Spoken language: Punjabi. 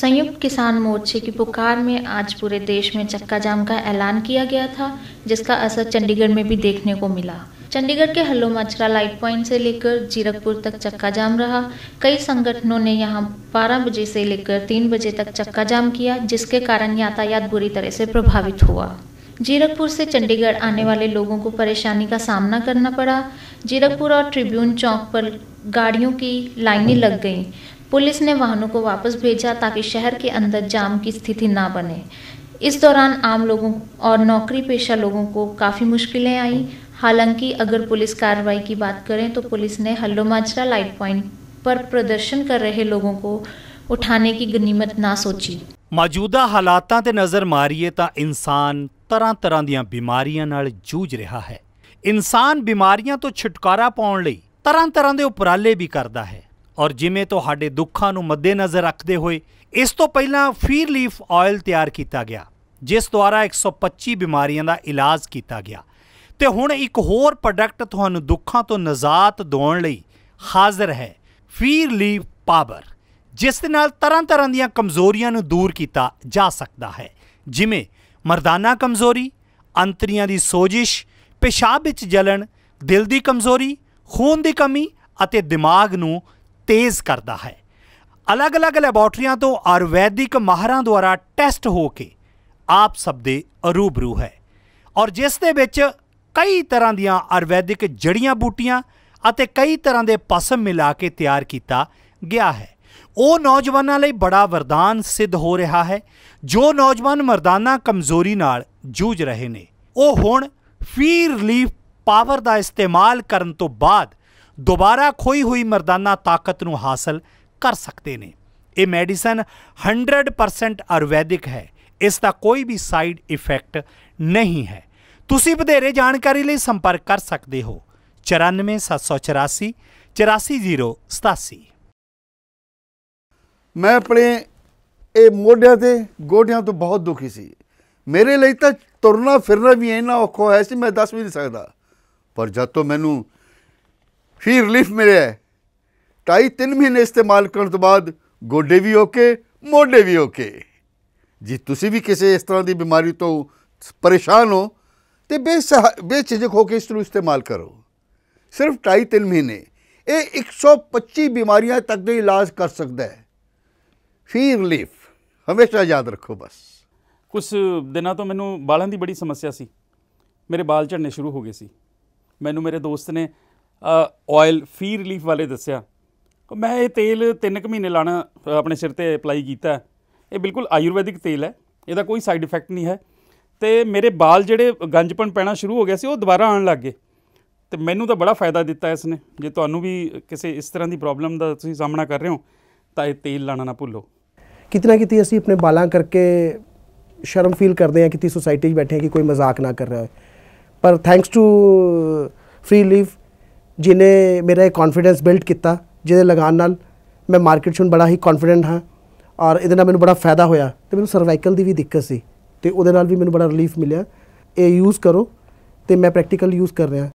संयुक्त किसान मोर्चे की पुकार में आज पूरे देश में चक्का जाम का ऐलान किया गया था जिसका असर चंडीगढ़ में भी देखने को मिला चंडीगढ़ के हल्लो मचरा लाइट पॉइंट से लेकर जीरकपुर तक चक्का जाम रहा कई संगठनों ने यहां 12 बजे से लेकर 3 बजे तक चक्का जाम किया जिसके कारण यातायात बुरी तरह से प्रभावित हुआ जीरकपुर से चंडीगढ़ आने वाले लोगों को परेशानी का सामना करना पड़ा जीरकपुर और ट्रिब्यून चौक पर गाड़ियों की लाइनें लग गईं पुलिस ने वाहनों को वापस भेजा ताकि शहर के अंदर जाम की स्थिति ना बने इस दौरान आम लोगों और नौकरी पेशा लोगों को काफ़ी मुश्किलें आईं हालांकि अगर पुलिस कार्रवाई की बात करें तो पुलिस ने हल्लो माजरा लाइट पॉइंट पर प्रदर्शन कर रहे लोगों को उठाने की गनीमत ना सोची मौजूदा हालात से नज़र ਮਾਰੀਏ तो इंसान तरह तरह ਦੀਆਂ जूझ रहा है इंसान बीमारियों तो छुटकारा पाने तरह तरह के उपराले भी करता है ਔਰ ਜਿਵੇਂ ਤੁਹਾਡੇ ਦੁੱਖਾਂ ਨੂੰ ਮੱਦੇਨਜ਼ਰ ਰੱਖਦੇ ਹੋਏ ਇਸ ਤੋਂ ਪਹਿਲਾਂ ਫੀਰ ਲੀਫ ਆਇਲ ਤਿਆਰ ਕੀਤਾ ਗਿਆ ਜਿਸ ਦੁਆਰਾ 125 ਬਿਮਾਰੀਆਂ ਦਾ ਇਲਾਜ ਕੀਤਾ ਗਿਆ ਤੇ ਹੁਣ ਇੱਕ ਹੋਰ ਪ੍ਰੋਡਕਟ ਤੁਹਾਨੂੰ ਦੁੱਖਾਂ ਤੋਂ ਨਜ਼ਾਤ ਦਿਵਾਉਣ ਲਈ ਹਾਜ਼ਰ ਹੈ ਫੀਰ ਲੀਫ ਪਾਵਰ ਜਿਸ ਦੇ ਨਾਲ ਤਰ੍ਹਾਂ-ਤਰ੍ਹਾਂ ਦੀਆਂ ਕਮਜ਼ੋਰੀਆਂ ਨੂੰ ਦੂਰ ਕੀਤਾ ਜਾ ਸਕਦਾ ਹੈ ਜਿਵੇਂ ਮਰਦਾਨਾ ਕਮਜ਼ੋਰੀ ਅੰਤਰੀਆਂ ਦੀ ਸੋਜਿਸ਼ ਪਿਸ਼ਾਬ ਵਿੱਚ ਜਲਣ ਦਿਲ ਦੀ ਕਮਜ਼ੋਰੀ ਖੂਨ ਦੀ ਕਮੀ ਅਤੇ ਦਿਮਾਗ ਨੂੰ ਤੇਜ਼ ਕਰਦਾ ਹੈ ਅਲੱਗ-ਅਲੱਗ ਲੈਬੋਰਟਰੀਆਂ ਤੋਂ ਆਯੁਰਵੈਦਿਕ ਮਾਹਰਾਂ ਦੁਆਰਾ ਟੈਸਟ ਹੋ ਕੇ ਆਪ ਸਭ ਦੇ ਅਰੂਬਰੂ ਹੈ ਔਰ ਜਿਸ ਦੇ ਵਿੱਚ ਕਈ ਤਰ੍ਹਾਂ ਦੀਆਂ ਆਯੁਰਵੈਦਿਕ ਜੜੀਆਂ ਬੂਟੀਆਂ ਅਤੇ ਕਈ ਤਰ੍ਹਾਂ ਦੇ ਪਸਮ ਮਿਲਾ ਕੇ ਤਿਆਰ ਕੀਤਾ ਗਿਆ ਹੈ ਉਹ ਨੌਜਵਾਨਾਂ ਲਈ ਬੜਾ ਵਰਦਾਨ ਸਿੱਧ ਹੋ ਰਿਹਾ ਹੈ ਜੋ ਨੌਜਵਾਨ ਮਰਦਾਨਾ ਕਮਜ਼ੋਰੀ ਨਾਲ ਜੂਝ ਰਹੇ ਨੇ ਉਹ ਹੁਣ ਫੀ ਰਿਲੀਫ ਪਾਵਰ ਦਾ ਇਸਤੇਮਾਲ ਕਰਨ ਤੋਂ ਬਾਅਦ ਦੁਬਾਰਾ ਖੋਈ ਹੋਈ ਮਰਦਾਨਾ ਤਾਕਤ ਨੂੰ ਹਾਸਲ ਕਰ ਸਕਦੇ ਨੇ ਇਹ ਮੈਡੀਸਨ 100% ਆਯੁਰਵੈਦਿਕ ਹੈ ਇਸ ਦਾ ਕੋਈ ਵੀ ਸਾਈਡ ਇਫੈਕਟ ਨਹੀਂ ਹੈ ਤੁਸੀਂ ਵਧੇਰੇ ਜਾਣਕਾਰੀ ਲਈ ਸੰਪਰਕ ਕਰ ਸਕਦੇ ਹੋ 94784 84087 ਮੈਂ ਆਪਣੇ ਇਹ ਮੋਢਿਆਂ ਤੇ ਗੋਡਿਆਂ ਤੋਂ ਬਹੁਤ ਦੁਖੀ ਸੀ ਮੇਰੇ ਲਈ ਤਾਂ ਤੁਰਨਾ ਫਿਰਨਾ ਵੀ ਇੰਨਾ ਔਖਾ ਹੋਇਆ ਸੀ ਮੈਂ ਦੱਸ ਵੀ ਨਹੀਂ ਸਕਦਾ ਪਰ ਜਦ ਤੋਂ ਮੈਨੂੰ ਫਿਰ ਰਿਲੀਫ ਮਿਲਿਆ ਢਾਈ 3 ਮਹੀਨੇ ਇਸਤੇਮਾਲ ਕਰਨ ਤੋਂ ਬਾਅਦ ਗੋਡੇ ਵੀ ਓਕੇ ਮੋਢੇ ਵੀ ਓਕੇ ਜੇ ਤੁਸੀਂ ਵੀ ਕਿਸੇ ਇਸ ਤਰ੍ਹਾਂ ਦੀ ਬਿਮਾਰੀ ਤੋਂ ਪਰੇਸ਼ਾਨ ਹੋ ਤੇ ਬੇਝਿਜਕ ਹੋ ਕੇ ਇਸ ਨੂੰ ਇਸਤੇਮਾਲ ਕਰੋ ਸਿਰਫ ਢਾਈ 3 ਮਹੀਨੇ ਇਹ 125 ਬਿਮਾਰੀਆਂ ਤੱਕ ਦੇ ਇਲਾਜ ਕਰ ਸਕਦਾ ਹੈ ਫਿਰ ਰਿਲੀਫ ਹਮੇਸ਼ਾ ਯਾਦ ਰੱਖੋ ਬਸ ਕੁਝ ਦਿਨਾਂ ਤੋਂ ਮੈਨੂੰ ਬਾਲਾਂ ਦੀ ਬੜੀ ਸਮੱਸਿਆ ਸੀ ਮੇਰੇ ਬਾਲ ਝੜਨੇ ਸ਼ੁਰੂ ਹੋ ਗਏ ਸੀ ਮੈਨੂੰ ਮੇਰੇ ਦੋਸਤ ਨੇ ਆਇਲ ਫੀ ਰਿਲੀਫ ਵਾਲੇ ਦੱਸਿਆ ਮੈਂ ਇਹ ਤੇਲ 3 ਕੁ ਮਹੀਨੇ ਲਾਣਾ ਆਪਣੇ ਸਿਰ ਤੇ ਅਪਲਾਈ ਕੀਤਾ ਇਹ ਬਿਲਕੁਲ ਆਯੁਰਵੈਦਿਕ ਤੇਲ ਹੈ ਇਹਦਾ ਕੋਈ ਸਾਈਡ ਇਫੈਕਟ ਨਹੀਂ ਹੈ ਤੇ ਮੇਰੇ ਵਾਲ ਜਿਹੜੇ ਗੰਜਪਣ ਪੈਣਾ ਸ਼ੁਰੂ ਹੋ ਗਿਆ ਸੀ ਉਹ ਦੁਬਾਰਾ ਆਉਣ ਲੱਗ ਗਏ ਤੇ ਮੈਨੂੰ ਤਾਂ ਬੜਾ ਫਾਇਦਾ ਦਿੱਤਾ ਇਸ ਨੇ ਜੇ ਤੁਹਾਨੂੰ ਵੀ ਕਿਸੇ ਇਸ ਤਰ੍ਹਾਂ ਦੀ ਪ੍ਰੋਬਲਮ ਦਾ ਤੁਸੀਂ ਸਾਹਮਣਾ ਕਰ ਰਹੇ ਹੋ ਤਾਂ ਇਹ ਤੇਲ ਲਾਣਾ ਨਾ ਭੁੱਲੋ ਕਿਤਨਾ ਕਿਤੇ ਅਸੀਂ ਆਪਣੇ ਬਾਲਾਂ ਕਰਕੇ ਸ਼ਰਮ ਫੀਲ ਕਰਦੇ ਹਾਂ ਕਿਤੇ ਸੋਸਾਇਟੀ 'ਚ ਬੈਠੇ ਕਿ ਕੋਈ ਮਜ਼ਾਕ ਨਾ ਕਰ ਰਿਹਾ ਹੋਵੇ ਪਰ ਥੈਂਕਸ ਟੂ ਫ੍ਰੀ ਲੀਫ ਜਿਨੇ ਮੇਰਾ ਇਹ ਕੌਨਫੀਡੈਂਸ ਬਿਲਡ ਕੀਤਾ ਜਿਹਦੇ ਲਗਾਨ ਨਾਲ ਮੈਂ ਮਾਰਕੀਟ 'ਚ ਬੜਾ ਹੀ ਕੌਨਫੀਡੈਂਟ ਹਾਂ ਔਰ ਇਹਦੇ ਨਾਲ ਮੈਨੂੰ ਬੜਾ ਫਾਇਦਾ ਹੋਇਆ ਤੇ ਮੈਨੂੰ ਸਰਵਾਈਕਲ ਦੀ ਵੀ ਦਿੱਕਤ ਸੀ ਤੇ ਉਹਦੇ ਨਾਲ ਵੀ ਮੈਨੂੰ ਬੜਾ ਰਿਲੀਫ ਮਿਲਿਆ ਇਹ ਯੂਜ਼ ਕਰੋ ਤੇ ਮੈਂ ਪ੍ਰੈਕਟੀਕਲ ਯੂਜ਼ ਕਰ ਰਿਹਾ